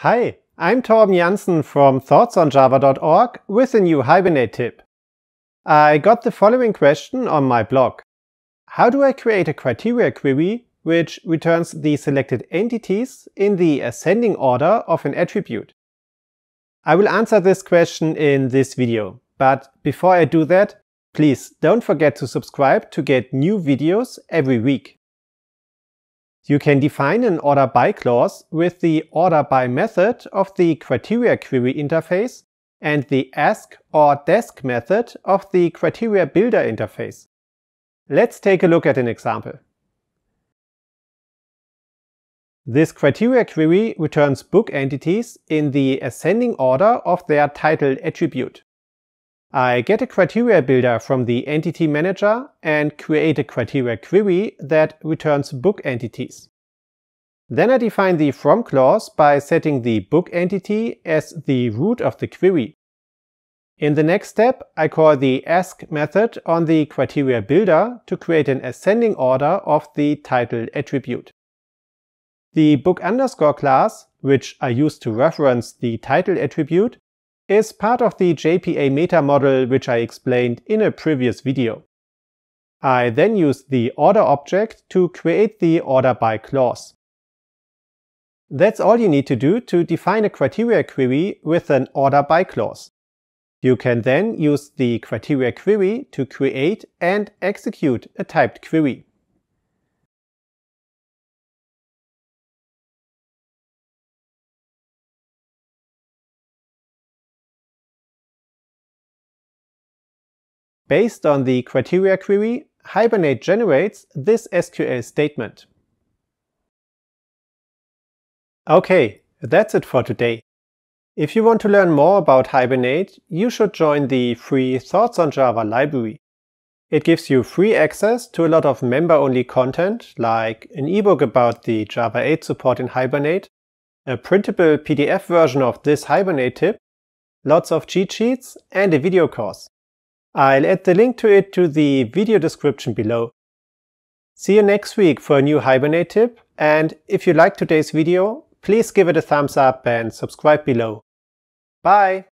Hi, I'm Torben Janssen from thoughtsonjava.org with a new Hibernate tip. I got the following question on my blog. How do I create a criteria query which returns the selected entities in the ascending order of an attribute? I will answer this question in this video, but before I do that, please don't forget to subscribe to get new videos every week. You can define an order by clause with the order by method of the criteria query interface and the ask or desk method of the criteria builder interface. Let's take a look at an example. This criteria query returns book entities in the ascending order of their title attribute. I get a criteria builder from the entity manager and create a criteria query that returns book entities. Then I define the from clause by setting the book entity as the root of the query. In the next step, I call the ask method on the criteria builder to create an ascending order of the title attribute. The book underscore class, which I use to reference the title attribute, is part of the JPA meta model which I explained in a previous video. I then use the order object to create the order by clause. That's all you need to do to define a criteria query with an order by clause. You can then use the criteria query to create and execute a typed query. Based on the criteria query, Hibernate generates this SQL statement. Okay, that's it for today. If you want to learn more about Hibernate, you should join the free Thoughts on Java library. It gives you free access to a lot of member-only content, like an ebook about the Java 8 support in Hibernate, a printable PDF version of this Hibernate tip, lots of cheat sheets, and a video course. I'll add the link to it to the video description below. See you next week for a new Hibernate tip and if you liked today's video, please give it a thumbs up and subscribe below. Bye!